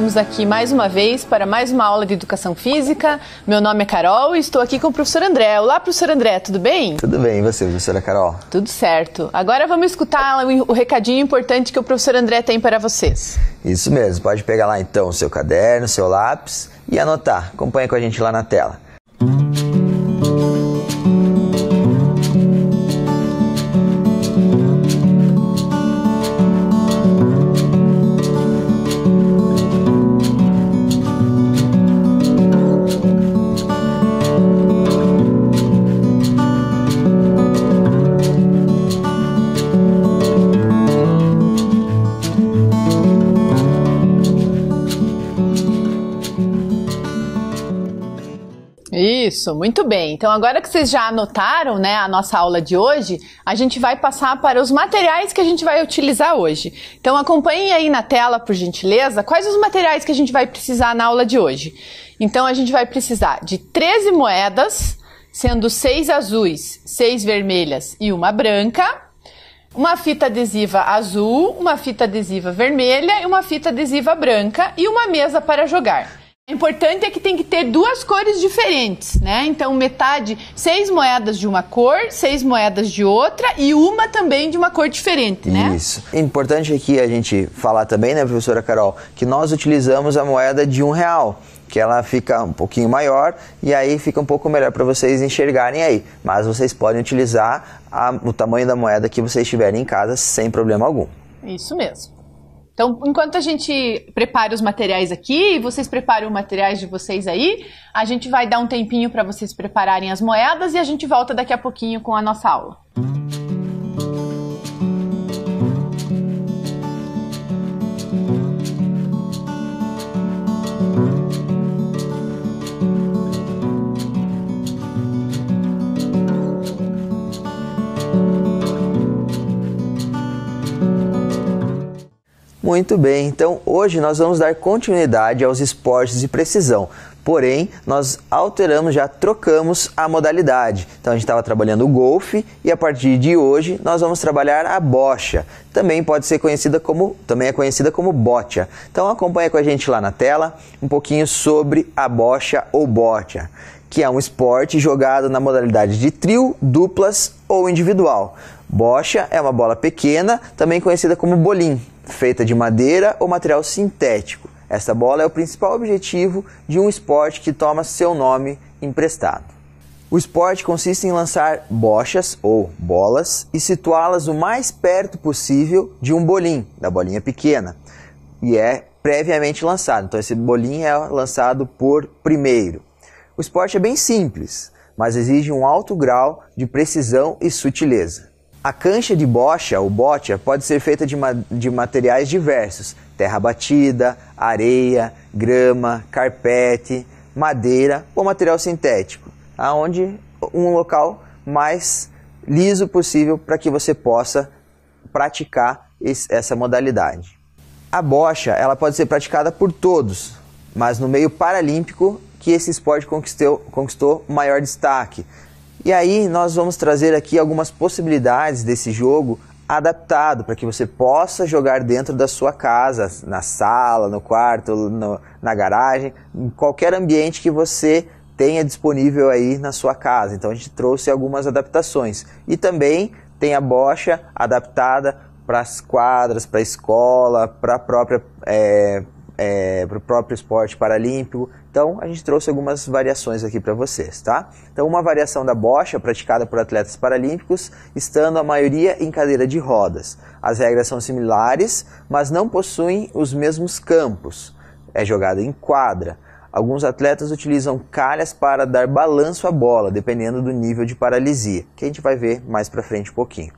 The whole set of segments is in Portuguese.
Estamos aqui mais uma vez para mais uma aula de educação física. Meu nome é Carol e estou aqui com o professor André. Olá, professor André, tudo bem? Tudo bem, e você, professora Carol? Tudo certo. Agora vamos escutar o recadinho importante que o professor André tem para vocês. Isso mesmo, pode pegar lá então o seu caderno, seu lápis e anotar. Acompanha com a gente lá na tela. Isso, muito bem. Então, agora que vocês já anotaram né, a nossa aula de hoje, a gente vai passar para os materiais que a gente vai utilizar hoje. Então, acompanhem aí na tela, por gentileza, quais os materiais que a gente vai precisar na aula de hoje. Então, a gente vai precisar de 13 moedas, sendo 6 azuis, 6 vermelhas e uma branca uma fita adesiva azul, uma fita adesiva vermelha e uma fita adesiva branca e uma mesa para jogar. O importante é que tem que ter duas cores diferentes, né? Então, metade, seis moedas de uma cor, seis moedas de outra e uma também de uma cor diferente, né? Isso. Importante aqui a gente falar também, né, professora Carol, que nós utilizamos a moeda de um real que ela fica um pouquinho maior e aí fica um pouco melhor para vocês enxergarem aí. Mas vocês podem utilizar a, o tamanho da moeda que vocês tiverem em casa sem problema algum. Isso mesmo. Então, enquanto a gente prepara os materiais aqui, e vocês preparam os materiais de vocês aí, a gente vai dar um tempinho para vocês prepararem as moedas e a gente volta daqui a pouquinho com a nossa aula. Música Muito bem, então hoje nós vamos dar continuidade aos esportes de precisão. Porém, nós alteramos, já trocamos a modalidade. Então a gente estava trabalhando o golfe e a partir de hoje nós vamos trabalhar a bocha. Também pode ser conhecida como, também é conhecida como bocha. Então acompanha com a gente lá na tela um pouquinho sobre a bocha ou bocha, que é um esporte jogado na modalidade de trio, duplas ou individual. Bocha é uma bola pequena, também conhecida como bolim, feita de madeira ou material sintético. Essa bola é o principal objetivo de um esporte que toma seu nome emprestado. O esporte consiste em lançar bochas ou bolas e situá-las o mais perto possível de um bolim, da bolinha pequena, e é previamente lançado. Então esse bolim é lançado por primeiro. O esporte é bem simples, mas exige um alto grau de precisão e sutileza. A cancha de bocha ou bocha pode ser feita de, ma de materiais diversos: terra batida, areia, grama, carpete, madeira ou material sintético, aonde um local mais liso possível para que você possa praticar esse, essa modalidade. A bocha ela pode ser praticada por todos, mas no meio paralímpico que esse esporte conquistou, conquistou maior destaque, e aí nós vamos trazer aqui algumas possibilidades desse jogo adaptado para que você possa jogar dentro da sua casa, na sala, no quarto, no, na garagem, em qualquer ambiente que você tenha disponível aí na sua casa. Então a gente trouxe algumas adaptações e também tem a bocha adaptada para as quadras, para a escola, para a própria é, é, para o próprio esporte paralímpico. Então, a gente trouxe algumas variações aqui para vocês, tá? Então, uma variação da bocha praticada por atletas paralímpicos, estando a maioria em cadeira de rodas. As regras são similares, mas não possuem os mesmos campos. É jogada em quadra. Alguns atletas utilizam calhas para dar balanço à bola, dependendo do nível de paralisia, que a gente vai ver mais para frente um pouquinho.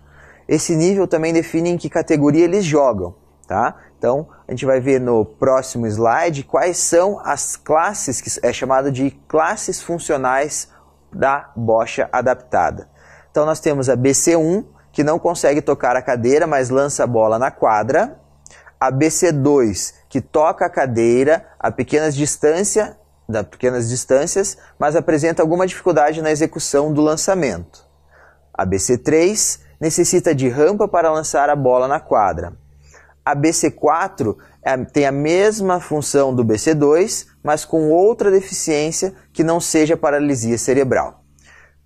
Esse nível também define em que categoria eles jogam, tá? Então, a gente vai ver no próximo slide quais são as classes, que é chamada de classes funcionais da bocha adaptada. Então, nós temos a BC1, que não consegue tocar a cadeira, mas lança a bola na quadra. A BC2, que toca a cadeira a pequenas da pequenas distâncias, mas apresenta alguma dificuldade na execução do lançamento. A BC3 necessita de rampa para lançar a bola na quadra a BC4 é tem a mesma função do BC2, mas com outra deficiência que não seja paralisia cerebral.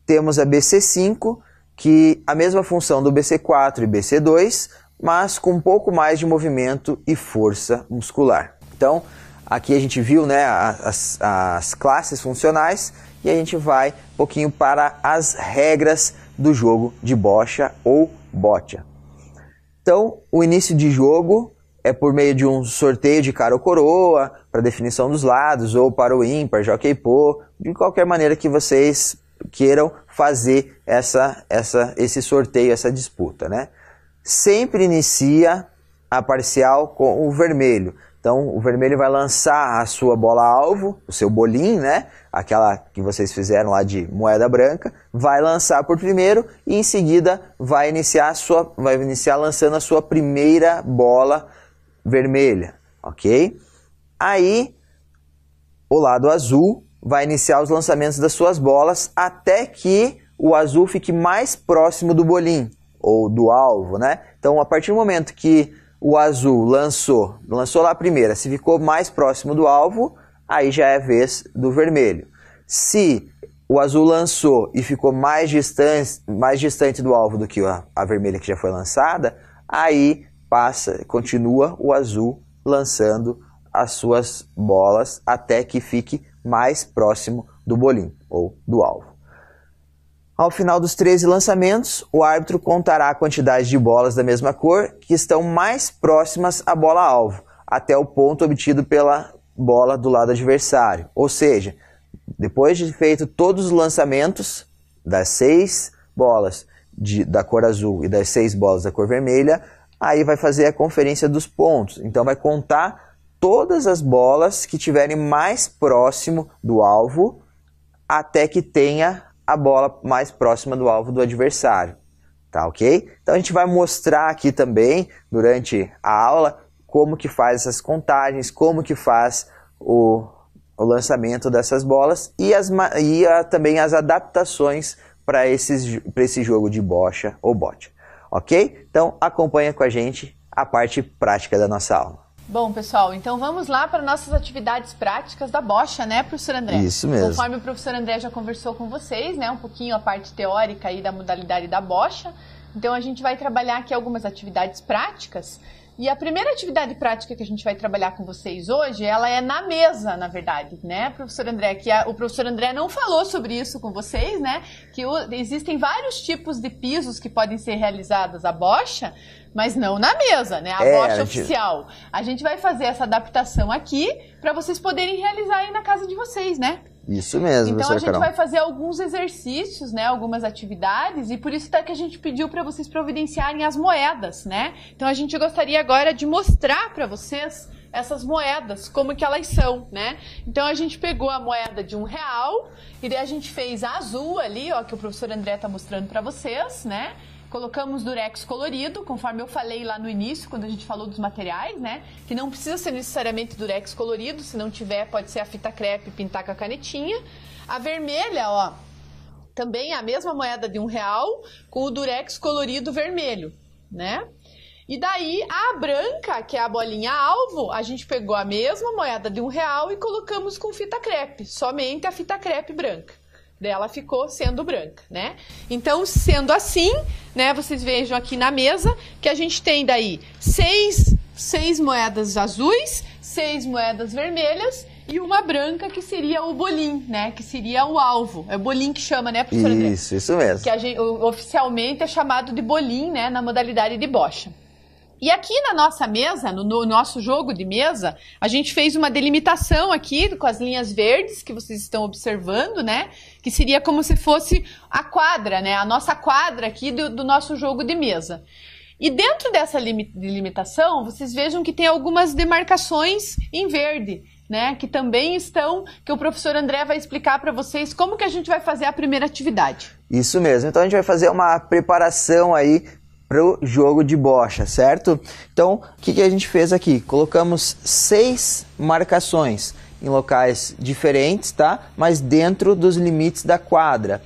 Temos a BC5, que a mesma função do BC4 e BC2, mas com um pouco mais de movimento e força muscular. Então, aqui a gente viu né, as, as classes funcionais e a gente vai um pouquinho para as regras do jogo de bocha ou bocha. Então, o início de jogo é por meio de um sorteio de cara ou coroa, para definição dos lados, ou para o ímpar, jockey pô, de qualquer maneira que vocês queiram fazer essa, essa, esse sorteio, essa disputa, né? Sempre inicia a parcial com o vermelho. Então, o vermelho vai lançar a sua bola alvo, o seu bolinho, né? aquela que vocês fizeram lá de moeda branca, vai lançar por primeiro e em seguida vai iniciar sua, vai iniciar lançando a sua primeira bola vermelha, ok? Aí o lado azul vai iniciar os lançamentos das suas bolas até que o azul fique mais próximo do bolinho ou do alvo, né? Então a partir do momento que o azul lançou, lançou lá a primeira, se ficou mais próximo do alvo, aí já é vez do vermelho. Se o azul lançou e ficou mais distante, mais distante do alvo do que a, a vermelha que já foi lançada, aí passa, continua o azul lançando as suas bolas até que fique mais próximo do bolinho ou do alvo. Ao final dos 13 lançamentos, o árbitro contará a quantidade de bolas da mesma cor que estão mais próximas à bola alvo, até o ponto obtido pela bola do lado adversário. Ou seja, depois de feito todos os lançamentos das seis bolas de, da cor azul e das seis bolas da cor vermelha, aí vai fazer a conferência dos pontos. Então vai contar todas as bolas que tiverem mais próximo do alvo até que tenha a bola mais próxima do alvo do adversário. Tá ok? Então a gente vai mostrar aqui também durante a aula como que faz essas contagens, como que faz o, o lançamento dessas bolas e, as, e a, também as adaptações para esse jogo de bocha ou bote. Ok? Então acompanha com a gente a parte prática da nossa aula. Bom, pessoal, então vamos lá para nossas atividades práticas da bocha, né, professor André? Isso mesmo. Conforme o professor André já conversou com vocês, né, um pouquinho a parte teórica aí da modalidade da bocha. Então a gente vai trabalhar aqui algumas atividades práticas e a primeira atividade prática que a gente vai trabalhar com vocês hoje, ela é na mesa, na verdade, né, professor André? Que a, o professor André não falou sobre isso com vocês, né? Que o, existem vários tipos de pisos que podem ser realizados a bocha, mas não na mesa, né? A é, bocha a gente... oficial. A gente vai fazer essa adaptação aqui para vocês poderem realizar aí na casa de vocês, né? Isso mesmo, Então a gente Carol. vai fazer alguns exercícios, né, algumas atividades, e por isso até tá que a gente pediu para vocês providenciarem as moedas, né? Então a gente gostaria agora de mostrar para vocês essas moedas, como que elas são, né? Então a gente pegou a moeda de um real e daí a gente fez a azul ali, ó, que o professor André tá mostrando para vocês, né? Colocamos durex colorido, conforme eu falei lá no início, quando a gente falou dos materiais, né? Que não precisa ser necessariamente durex colorido, se não tiver, pode ser a fita crepe pintar com a canetinha. A vermelha, ó, também é a mesma moeda de um real, com o durex colorido vermelho, né? E daí a branca, que é a bolinha alvo, a gente pegou a mesma moeda de um real e colocamos com fita crepe, somente a fita crepe branca ela ficou sendo branca, né? Então, sendo assim, né, vocês vejam aqui na mesa que a gente tem daí seis, seis moedas azuis, seis moedas vermelhas e uma branca que seria o bolim, né? Que seria o alvo. É o bolim que chama, né, professor André? Isso, isso mesmo. Que gente, oficialmente é chamado de bolim, né, na modalidade de bocha. E aqui na nossa mesa, no, no, nosso jogo de mesa, a gente fez uma delimitação aqui com as linhas verdes que vocês estão observando, né? que seria como se fosse a quadra, né? A nossa quadra aqui do, do nosso jogo de mesa. E dentro dessa limitação, vocês vejam que tem algumas demarcações em verde, né? Que também estão, que o professor André vai explicar para vocês como que a gente vai fazer a primeira atividade. Isso mesmo. Então a gente vai fazer uma preparação aí para o jogo de bocha, certo? Então, o que, que a gente fez aqui? Colocamos seis marcações em locais diferentes, tá? Mas dentro dos limites da quadra.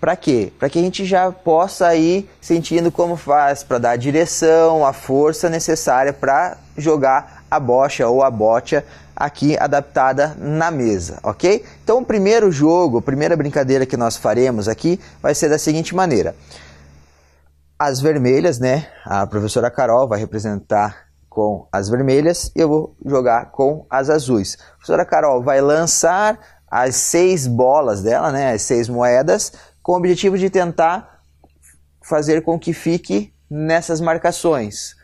Para quê? Para que a gente já possa ir sentindo como faz para dar a direção, a força necessária para jogar a bocha ou a bocha aqui adaptada na mesa, ok? Então, o primeiro jogo, a primeira brincadeira que nós faremos aqui vai ser da seguinte maneira: as vermelhas, né? A professora Carol vai representar com as vermelhas e eu vou jogar com as azuis. A professora Carol vai lançar as seis bolas dela, né, as seis moedas, com o objetivo de tentar fazer com que fique nessas marcações.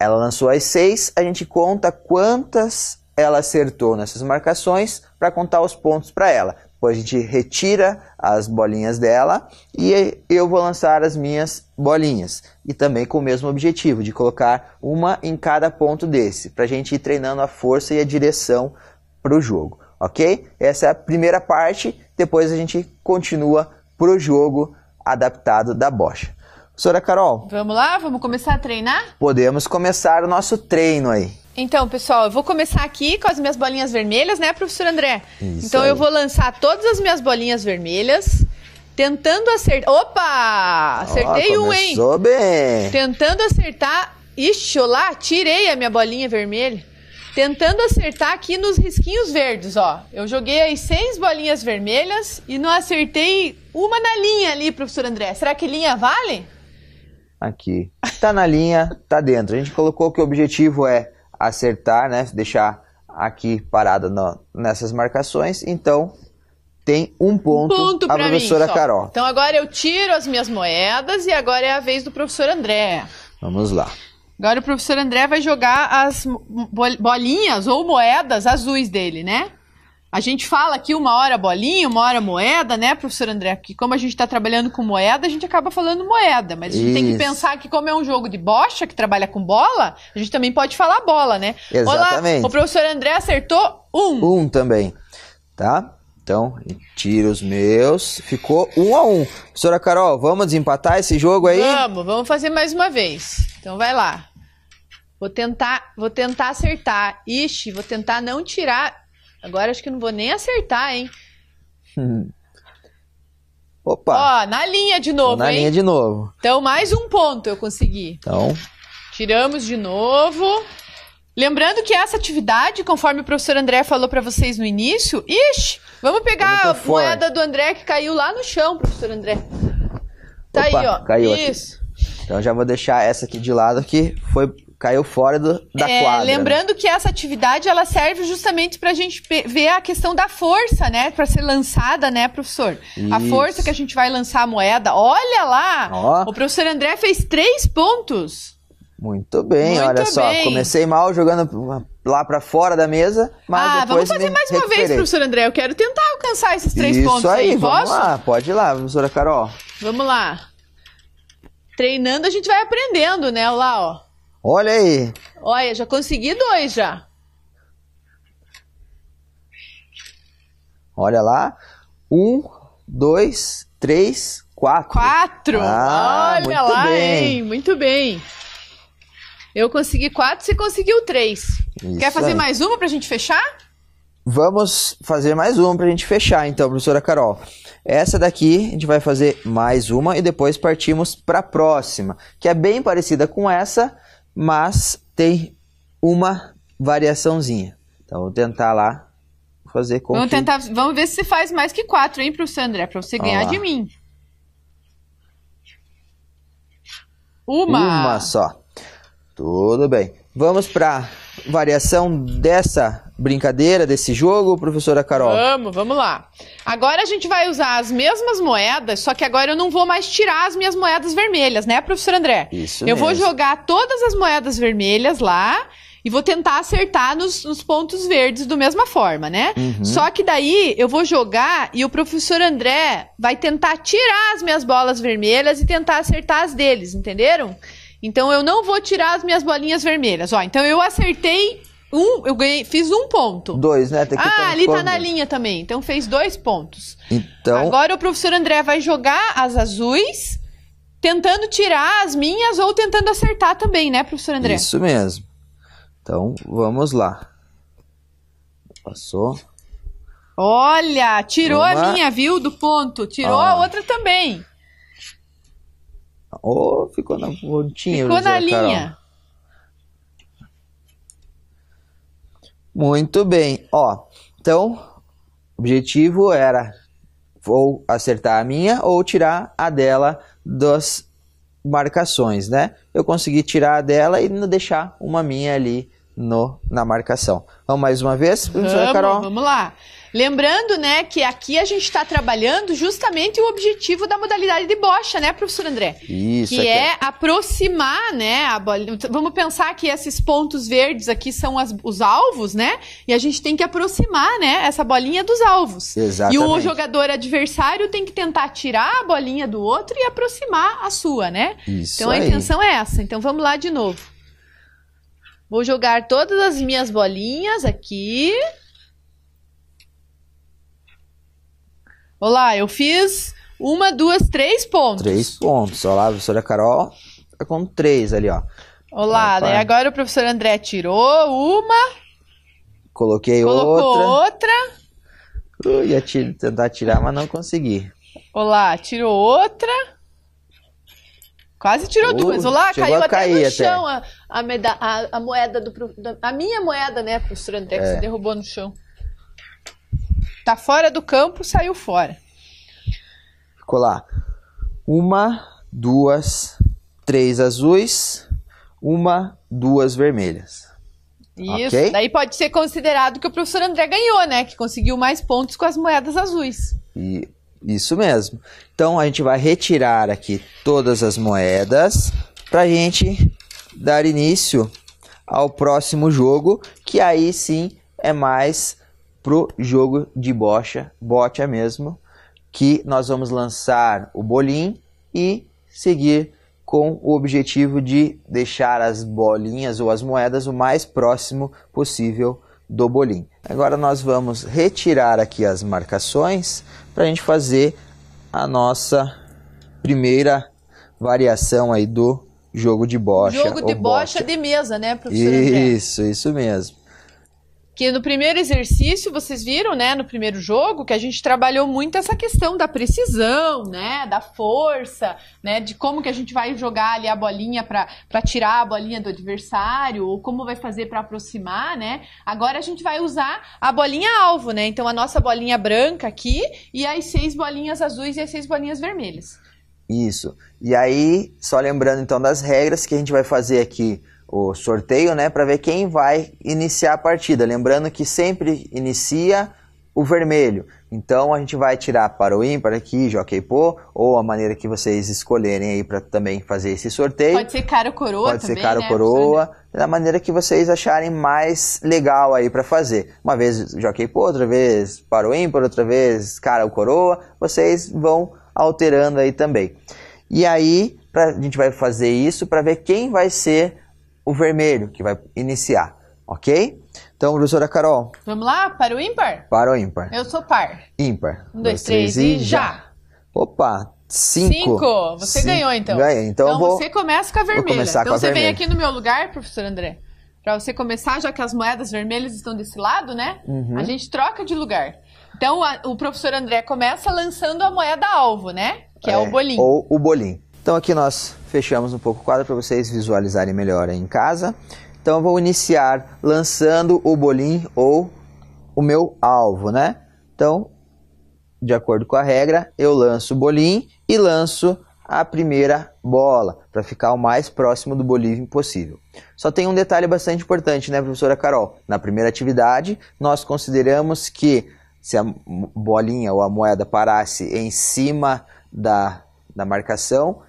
Ela lançou as seis, a gente conta quantas ela acertou nessas marcações para contar os pontos para ela a gente retira as bolinhas dela e eu vou lançar as minhas bolinhas. E também com o mesmo objetivo, de colocar uma em cada ponto desse, para a gente ir treinando a força e a direção para o jogo, ok? Essa é a primeira parte, depois a gente continua para o jogo adaptado da bocha. Professora Carol. Vamos lá? Vamos começar a treinar? Podemos começar o nosso treino aí. Então, pessoal, eu vou começar aqui com as minhas bolinhas vermelhas, né, professor André? Isso então, aí. eu vou lançar todas as minhas bolinhas vermelhas, tentando acertar. Opa! Acertei oh, um, hein? bem! Tentando acertar. Ixi, olá, tirei a minha bolinha vermelha. Tentando acertar aqui nos risquinhos verdes, ó. Eu joguei aí seis bolinhas vermelhas e não acertei uma na linha ali, professor André. Será que linha vale? Aqui. Tá na linha, tá dentro. A gente colocou que o objetivo é acertar, né? Deixar aqui parada no, nessas marcações. Então, tem um ponto, ponto a professora mim, Carol. Então, agora eu tiro as minhas moedas e agora é a vez do professor André. Vamos lá. Agora o professor André vai jogar as bolinhas ou moedas azuis dele, né? A gente fala aqui uma hora bolinha, uma hora moeda, né, professor André? Porque como a gente está trabalhando com moeda, a gente acaba falando moeda. Mas a gente Isso. tem que pensar que como é um jogo de bocha, que trabalha com bola, a gente também pode falar bola, né? Exatamente. Olá, o professor André acertou um. Um também, tá? Então, tira os meus. Ficou um a um. Professora Carol, vamos desempatar esse jogo aí? Vamos, vamos fazer mais uma vez. Então, vai lá. Vou tentar, vou tentar acertar. Ixi, vou tentar não tirar Agora acho que não vou nem acertar, hein? Opa! Ó, na linha de novo, na hein? linha de novo. Então, mais um ponto eu consegui. Então. Tiramos de novo. Lembrando que essa atividade, conforme o professor André falou para vocês no início, ixi, vamos pegar a forte. moeda do André que caiu lá no chão, professor André. Tá Opa, aí, ó. Caiu Isso. Aqui. Então já vou deixar essa aqui de lado que foi caiu fora do, da é, quadra. Né? Lembrando que essa atividade ela serve justamente para a gente ver a questão da força, né, para ser lançada, né, professor? Isso. A força que a gente vai lançar a moeda. Olha lá, Ó. o professor André fez três pontos. Muito bem, Muito olha bem. só, comecei mal jogando lá para fora da mesa, mas ah, depois vamos fazer mais uma recuperei. vez, professor André. Eu quero tentar alcançar esses três Isso pontos aí. aí. Vamos lá, pode ir lá, professora Carol. Vamos lá. Treinando a gente vai aprendendo, né, lá, ó. Olha aí. Olha, já consegui dois já. Olha lá. Um, dois, três, quatro. Quatro? Ah, Olha muito lá, bem. hein? Muito bem. Eu consegui quatro, você conseguiu três. Isso Quer fazer aí. mais uma para a gente fechar? Vamos fazer mais uma para a gente fechar, então, professora Carol. Essa daqui a gente vai fazer mais uma e depois partimos para a próxima, que é bem parecida com essa, mas tem uma variaçãozinha. Então vou tentar lá fazer com vamos que... tentar, vamos ver se faz mais que quatro, hein, pro Sandré, para você ganhar de mim. Uma. Uma só. Tudo bem. Vamos para variação dessa brincadeira desse jogo, professora Carol? Vamos, vamos lá. Agora a gente vai usar as mesmas moedas, só que agora eu não vou mais tirar as minhas moedas vermelhas, né, professor André? Isso. Eu mesmo. vou jogar todas as moedas vermelhas lá e vou tentar acertar nos, nos pontos verdes da mesma forma, né? Uhum. Só que daí eu vou jogar e o professor André vai tentar tirar as minhas bolas vermelhas e tentar acertar as deles, entenderam? Então eu não vou tirar as minhas bolinhas vermelhas. Ó, então eu acertei um, eu ganhei, fiz um ponto. Dois, né? ah, ali tá na linha também. Então fez dois pontos. Então. Agora o professor André vai jogar as azuis, tentando tirar as minhas ou tentando acertar também, né, professor André? Isso mesmo. Então vamos lá. Passou. Olha, tirou Uma. a minha, viu, do ponto. Tirou ah. a outra também. Oh, ficou na pontinha. Ficou na linha. Muito bem, ó. Então, objetivo era ou acertar a minha ou tirar a dela das marcações, né? Eu consegui tirar a dela e deixar uma minha ali no, na marcação. Vamos mais uma vez, professora vamos, Carol? Vamos lá. Lembrando, né, que aqui a gente está trabalhando justamente o objetivo da modalidade de bocha, né, professor André? Isso. Que é, é aproximar, né, a bolinha. Então, vamos pensar que esses pontos verdes aqui são as, os alvos, né? E a gente tem que aproximar, né, essa bolinha dos alvos. Exatamente. E o jogador adversário tem que tentar tirar a bolinha do outro e aproximar a sua, né? Isso então aí. a intenção é essa. Então vamos lá de novo. Vou jogar todas as minhas bolinhas aqui. Olá, eu fiz uma, duas, três pontos. Três pontos. Olá, a professora Carol tá com três ali, ó. Olá, né? agora o professor André tirou uma. Coloquei colocou outra. outra. ia tentar tirar, mas não consegui. Olá, tirou outra. Quase tirou uh, duas. Olá, caiu até no chão A, a, a, moeda do. A minha moeda, né, professor André, que é. se derrubou no chão. Tá fora do campo, saiu fora. Ficou lá. Uma, duas, três azuis, uma, duas vermelhas. Isso. Okay? Daí pode ser considerado que o professor André ganhou, né? Que conseguiu mais pontos com as moedas azuis. E isso mesmo. Então a gente vai retirar aqui todas as moedas para gente dar início ao próximo jogo, que aí sim é mais pro jogo de bocha, bote é mesmo, que nós vamos lançar o bolim e seguir com o objetivo de deixar as bolinhas ou as moedas o mais próximo possível do bolim. Agora nós vamos retirar aqui as marcações para a gente fazer a nossa primeira variação aí do jogo de bocha. Jogo de bocha, bocha de mesa, né, professor? Isso, André? isso mesmo que no primeiro exercício, vocês viram, né, no primeiro jogo, que a gente trabalhou muito essa questão da precisão, né, da força, né, de como que a gente vai jogar ali a bolinha para tirar a bolinha do adversário, ou como vai fazer para aproximar, né? Agora a gente vai usar a bolinha alvo, né? Então a nossa bolinha branca aqui e as seis bolinhas azuis e as seis bolinhas vermelhas. Isso. E aí, só lembrando então das regras que a gente vai fazer aqui o sorteio, né, para ver quem vai iniciar a partida. Lembrando que sempre inicia o vermelho. Então a gente vai tirar para o ímpar aqui, Jockey Pô, ou a maneira que vocês escolherem aí para também fazer esse sorteio. Pode ser caro coroa Pode também, ser caro né? coroa, da maneira que vocês acharem mais legal aí para fazer. Uma vez Jockey Pô, outra vez para o ímpar, outra vez cara ou coroa, vocês vão alterando aí também. E aí, pra, a gente vai fazer isso para ver quem vai ser o vermelho, que vai iniciar, ok? Então, professora Carol. Vamos lá? Para o ímpar? Para o ímpar. Eu sou par. Ímpar. Um, dois, dois três, três, e já. já. Opa, Cinco. Cinco. Você Cinco. ganhou, então. Ganhei. Então, então vou... você começa com a vermelha. então a você vermelha. vem aqui no meu lugar, professor André. Para você começar, já que as moedas vermelhas estão desse lado, né? Uhum. A gente troca de lugar. Então a, o professor André começa lançando a moeda alvo, né? Que é, é o bolinho. Ou o bolinho. Então aqui nós Fechamos um pouco o quadro para vocês visualizarem melhor em casa. Então eu vou iniciar lançando o bolim ou o meu alvo, né? Então, de acordo com a regra, eu lanço o bolim e lanço a primeira bola, para ficar o mais próximo do bolinho possível. Só tem um detalhe bastante importante, né, professora Carol? Na primeira atividade, nós consideramos que se a bolinha ou a moeda parasse em cima da, da marcação,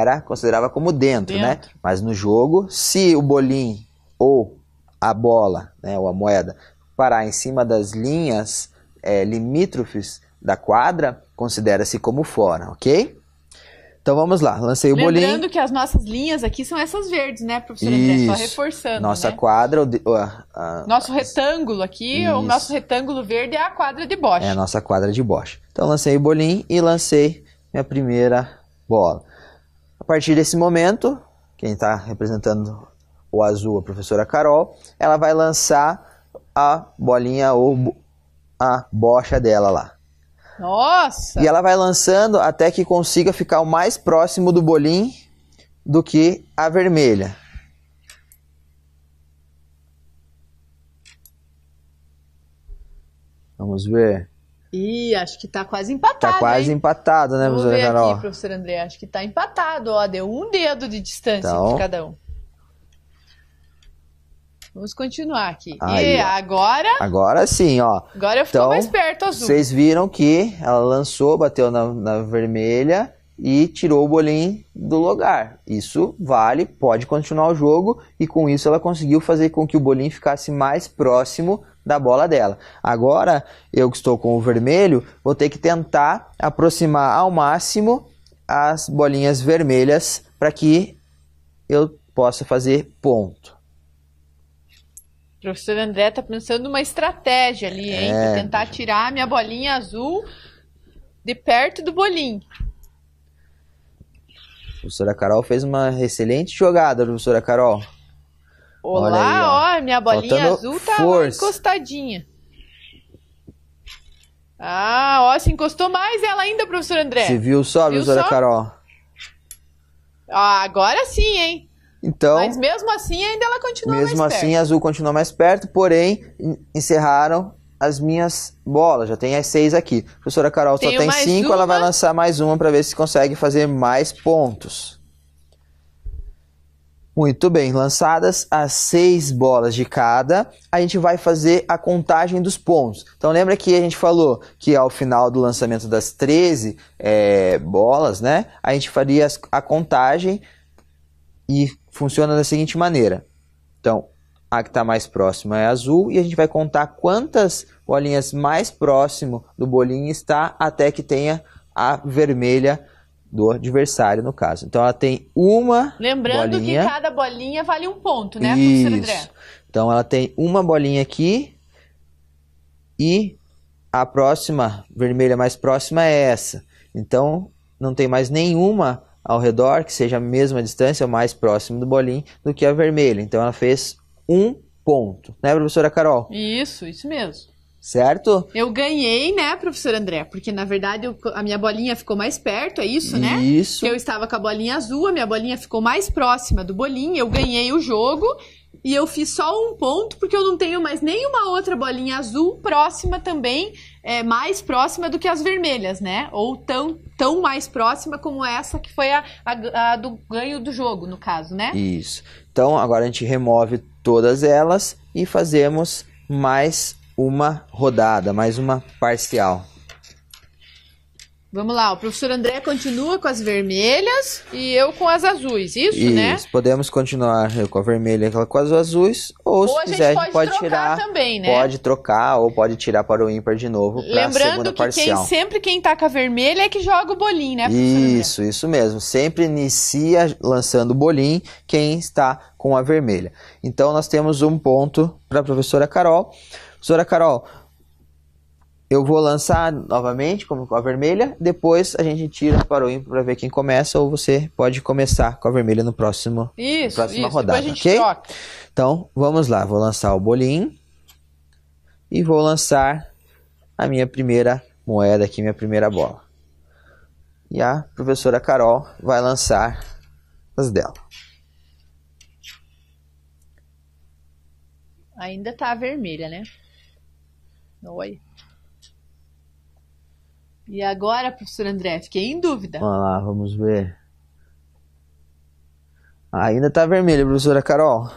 era considerava como dentro, né? dentro, né? Mas no jogo, se o bolinho ou a bola, né, ou a moeda, parar em cima das linhas é, limítrofes da quadra, considera-se como fora, ok? Então vamos lá, lancei o bolinho. Lembrando que as nossas linhas aqui são essas verdes, né, professor Isso. Só reforçando. Nossa né? quadra. O, a, a, nosso as... retângulo aqui, Isso. o nosso retângulo verde é a quadra de Bosch. É a nossa quadra de Bosch. Então lancei o bolinho e lancei minha primeira bola. A partir desse momento, quem está representando o azul, a professora Carol, ela vai lançar a bolinha ou a bocha dela lá. Nossa! E ela vai lançando até que consiga ficar o mais próximo do bolim do que a vermelha. Vamos ver. Ih, acho que tá quase tá empatado. Tá quase hein? empatado, né, professor ver aqui, professor André. Acho que tá empatado. Ó, deu um dedo de distância então... entre cada um. Vamos continuar aqui. Aí, e agora? Agora sim, ó. Agora eu fico então, mais perto, azul. Vocês viram que ela lançou, bateu na, na vermelha e tirou o bolinho do lugar. Isso vale, pode continuar o jogo e com isso ela conseguiu fazer com que o bolinho ficasse mais próximo da bola dela. Agora, eu que estou com o vermelho, vou ter que tentar aproximar ao máximo as bolinhas vermelhas para que eu possa fazer ponto. O professor André está pensando numa estratégia ali, hein? É... tentar tirar a minha bolinha azul de perto do bolinho. A professora Carol fez uma excelente jogada, professora Carol. Olá, ó. minha bolinha Faltando azul tá força. encostadinha. Ah, ó, se encostou mais ela ainda, professor André. Você viu só, professora Carol? Ah, agora sim, hein? Então, Mas mesmo assim ainda ela continua mesmo mais assim, perto. azul continua mais perto, porém encerraram as minhas bolas. Já tem as seis aqui. professora Carol Tenho só tem cinco, uma. ela vai lançar mais uma para ver se consegue fazer mais pontos. Muito bem, lançadas as seis bolas de cada, a gente vai fazer a contagem dos pontos. Então lembra que a gente falou que ao final do lançamento das 13 é, bolas, né? A gente faria a contagem e funciona da seguinte maneira. Então, a que está mais próxima é azul e a gente vai contar quantas bolinhas mais próximo do bolinho está até que tenha a vermelha do adversário, no caso. Então ela tem uma. Lembrando bolinha. que cada bolinha vale um ponto, né, Isso. André? Então ela tem uma bolinha aqui e a próxima, vermelha mais próxima, é essa. Então não tem mais nenhuma ao redor que seja a mesma distância ou mais próximo do bolinho do que a vermelha. Então ela fez um ponto, né, professora Carol? Isso, isso mesmo certo? Eu ganhei, né, professor André? Porque na verdade eu, a minha bolinha ficou mais perto, é isso, né? Isso. Eu estava com a bolinha azul, a minha bolinha ficou mais próxima do bolinho, eu ganhei o jogo e eu fiz só um ponto porque eu não tenho mais nenhuma outra bolinha azul próxima também, é, mais próxima do que as vermelhas, né? Ou tão, tão mais próxima como essa que foi a, a, a do ganho do jogo, no caso, né? Isso. Então agora a gente remove todas elas e fazemos mais uma rodada, mais uma parcial. Vamos lá, o professor André continua com as vermelhas e eu com as azuis, isso, né? isso né? Podemos continuar com a vermelha e com as azuis, ou, ou se quiser pode, pode tirar também, né? Pode trocar ou pode tirar para o ímpar de novo Lembrando que quem, sempre quem tá com a vermelha é que joga o bolinho, né? Isso, André? isso mesmo. Sempre inicia lançando o bolinho quem está com a vermelha. Então nós temos um ponto para a professora Carol. Professora Carol, eu vou lançar novamente como com a vermelha, depois a gente tira para o ímpar para ver quem começa, ou você pode começar com a vermelha no próximo, isso, na próxima isso, rodada, a gente ok? Troca. Então, vamos lá, vou lançar o bolinho e vou lançar a minha primeira moeda aqui, minha primeira bola. E a professora Carol vai lançar as dela. Ainda tá vermelha, né? Oi. E agora, professor André, fiquei em dúvida. Vamos lá, vamos ver. Ah, ainda tá vermelho, professora Carol.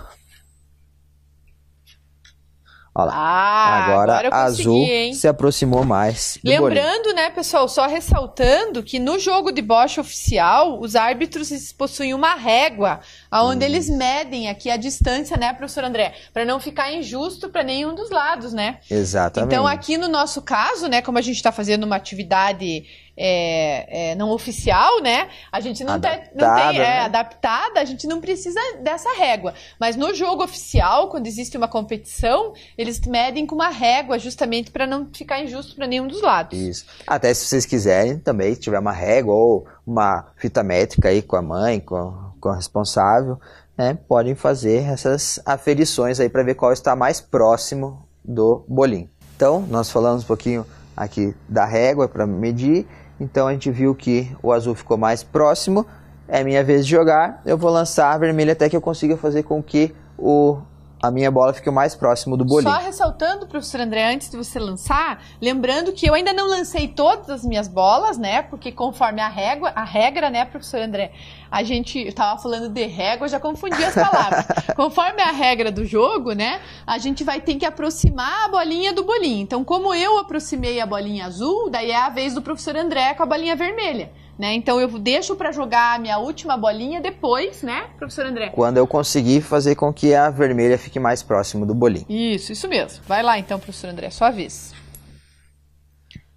Olha lá. Ah, agora, agora azul se aproximou mais. Lembrando, bolinho. né, pessoal, só ressaltando que no jogo de bocha oficial, os árbitros possuem uma régua onde hum. eles medem aqui a distância, né, professor André, para não ficar injusto para nenhum dos lados, né? Exatamente. Então, aqui no nosso caso, né, como a gente está fazendo uma atividade é, é, não oficial, né? A gente não, adaptada, tem, não tem é, né? adaptada, a gente não precisa dessa régua. Mas no jogo oficial, quando existe uma competição, eles medem com uma régua justamente para não ficar injusto para nenhum dos lados. Isso. Até se vocês quiserem também, se tiver uma régua ou uma fita métrica aí com a mãe, com, com responsável, né? Podem fazer essas aferições aí para ver qual está mais próximo do bolinho. Então, nós falamos um pouquinho aqui da régua para medir então a gente viu que o azul ficou mais próximo. É minha vez de jogar. Eu vou lançar vermelho até que eu consiga fazer com que o a minha bola fica mais próximo do bolinho. Só ressaltando, professor André, antes de você lançar, lembrando que eu ainda não lancei todas as minhas bolas, né? Porque conforme a régua, a regra, né, professor André, a gente estava falando de régua, já confundi as palavras. conforme a regra do jogo, né, a gente vai ter que aproximar a bolinha do bolinho. Então, como eu aproximei a bolinha azul, daí é a vez do professor André com a bolinha vermelha. Né? Então eu deixo para jogar a minha última bolinha depois, né, professor André? Quando eu conseguir fazer com que a vermelha fique mais próximo do bolinho. Isso, isso mesmo. Vai lá então, professor André, sua vez.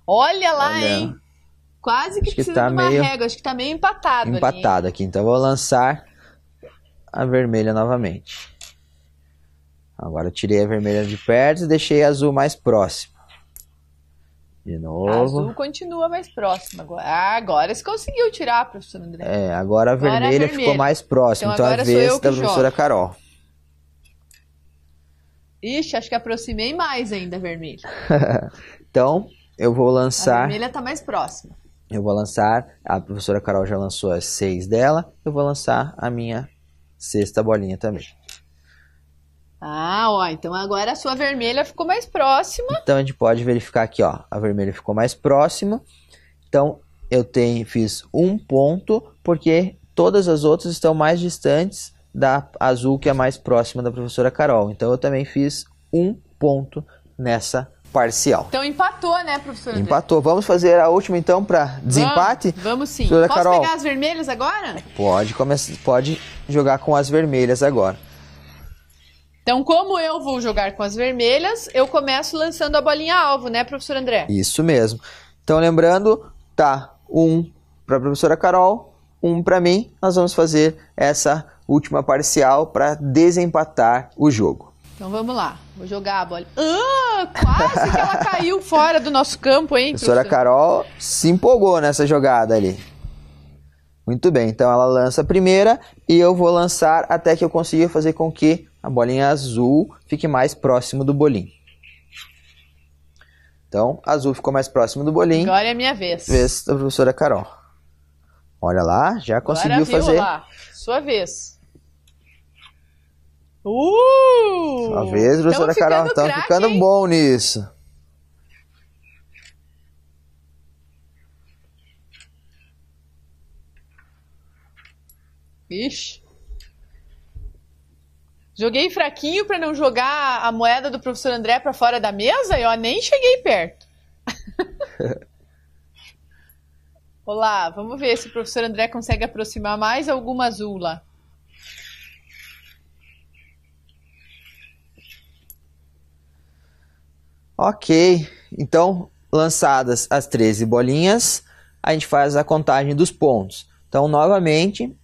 Olha lá, Olha. hein? Quase que Acho precisa tá de uma meio... régua. Acho que tá meio empatado. Empatado ali, aqui. Então vou lançar a vermelha novamente. Agora eu tirei a vermelha de perto e deixei a azul mais próximo. De novo. A azul continua mais próxima agora. Ah, agora você conseguiu tirar professora André. É, agora a vermelha, agora é a vermelha. ficou mais próxima. Então, então a vez da professora jogo. Carol. Ixi, acho que aproximei mais ainda a vermelha. então, eu vou lançar. A vermelha está mais próxima. Eu vou lançar. A professora Carol já lançou as seis dela. Eu vou lançar a minha sexta bolinha também. Ah, ó, então agora a sua vermelha ficou mais próxima. Então a gente pode verificar aqui, ó, a vermelha ficou mais próxima. Então eu tenho, fiz um ponto, porque todas as outras estão mais distantes da azul, que é mais próxima da professora Carol. Então eu também fiz um ponto nessa parcial. Então empatou, né, professora? Empatou. André? Vamos fazer a última então para desempate? Vamos, vamos sim. Professora Posso Carol, pegar as vermelhas agora? Pode, começar, pode jogar com as vermelhas agora. Então, como eu vou jogar com as vermelhas, eu começo lançando a bolinha alvo, né, professor André? Isso mesmo. Então, lembrando, tá um para a professora Carol, um para mim. Nós vamos fazer essa última parcial para desempatar o jogo. Então vamos lá, vou jogar a bola. Ah, quase que ela caiu fora do nosso campo, hein? A professora Carol se empolgou nessa jogada ali. Muito bem, então ela lança a primeira e eu vou lançar até que eu consiga fazer com que a bolinha azul fique mais próximo do bolinho. Então, azul ficou mais próximo do bolinho. Agora é minha vez. Vez da professora Carol. Olha lá, já conseguiu Agora fazer. Lá. Sua vez. Uh! Sua vez, professora Carol. Estão ficando hein? bom nisso. Ixi. Joguei fraquinho para não jogar a moeda do professor André para fora da mesa e ó, nem cheguei perto. Olá, vamos ver se o professor André consegue aproximar mais alguma azul lá. Ok, então lançadas as 13 bolinhas, a gente faz a contagem dos pontos. Então, novamente,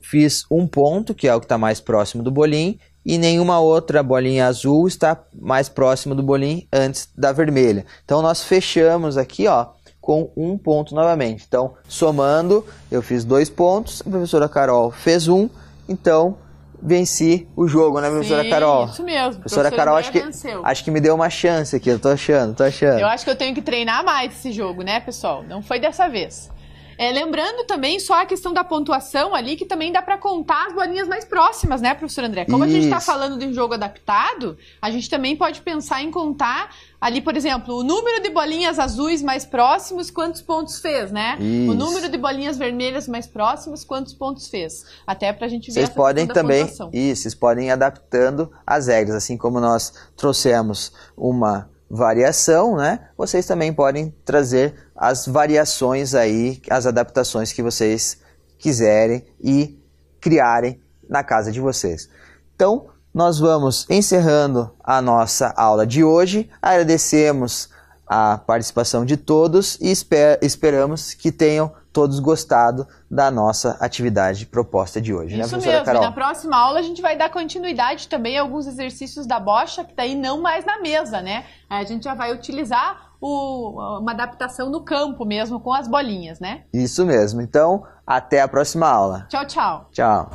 fiz um ponto, que é o que está mais próximo do bolinho e nenhuma outra bolinha azul está mais próxima do bolinho antes da vermelha. Então nós fechamos aqui, ó, com um ponto novamente. Então, somando, eu fiz dois pontos, a professora Carol fez um, então venci o jogo, né, professora Sim, Carol? Isso mesmo. Professora, professora Carol, acho que, venceu. acho que me deu uma chance aqui, eu tô achando, tô achando. Eu acho que eu tenho que treinar mais esse jogo, né, pessoal? Não foi dessa vez. É, lembrando também só a questão da pontuação ali, que também dá para contar as bolinhas mais próximas, né, professor André? Como Isso. a gente está falando de um jogo adaptado, a gente também pode pensar em contar ali, por exemplo, o número de bolinhas azuis mais próximos, quantos pontos fez, né? Isso. O número de bolinhas vermelhas mais próximas quantos pontos fez. Até para a gente ver Vocês podem também, pontuação. isso, vocês podem ir adaptando as regras, assim como nós trouxemos uma variação, né? Vocês também podem trazer as variações aí, as adaptações que vocês quiserem e criarem na casa de vocês. Então, nós vamos encerrando a nossa aula de hoje. Agradecemos a participação de todos e esper esperamos que tenham todos gostado da nossa atividade proposta de hoje, né, Isso né, professora mesmo. Carol? E na próxima aula a gente vai dar continuidade também a alguns exercícios da bocha, que aí não mais na mesa, né? A gente já vai utilizar o, uma adaptação no campo mesmo, com as bolinhas, né? Isso mesmo. Então, até a próxima aula. Tchau, tchau. Tchau.